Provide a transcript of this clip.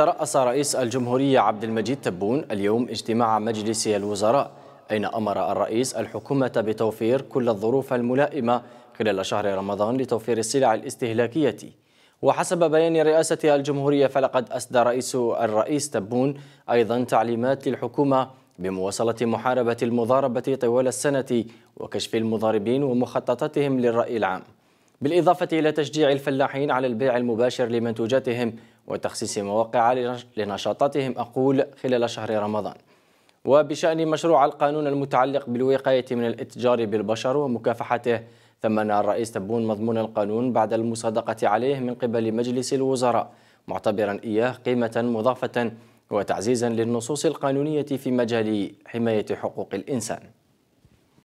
ترأس رئيس الجمهورية عبد المجيد تبون اليوم اجتماع مجلس الوزراء أين أمر الرئيس الحكومة بتوفير كل الظروف الملائمة خلال شهر رمضان لتوفير السلع الاستهلاكية وحسب بيان رئاسة الجمهورية فلقد أسدى رئيس الرئيس تبون أيضا تعليمات للحكومة بمواصلة محاربة المضاربة طوال السنة وكشف المضاربين ومخططاتهم للرأي العام بالإضافة إلى تشجيع الفلاحين على البيع المباشر لمنتوجاتهم وتخصيص مواقع لنشاطاتهم أقول خلال شهر رمضان وبشأن مشروع القانون المتعلق بالوقاية من الاتجار بالبشر ومكافحته ثمن الرئيس تبون مضمون القانون بعد المصادقة عليه من قبل مجلس الوزراء معتبرا إياه قيمة مضافة وتعزيزا للنصوص القانونية في مجال حماية حقوق الإنسان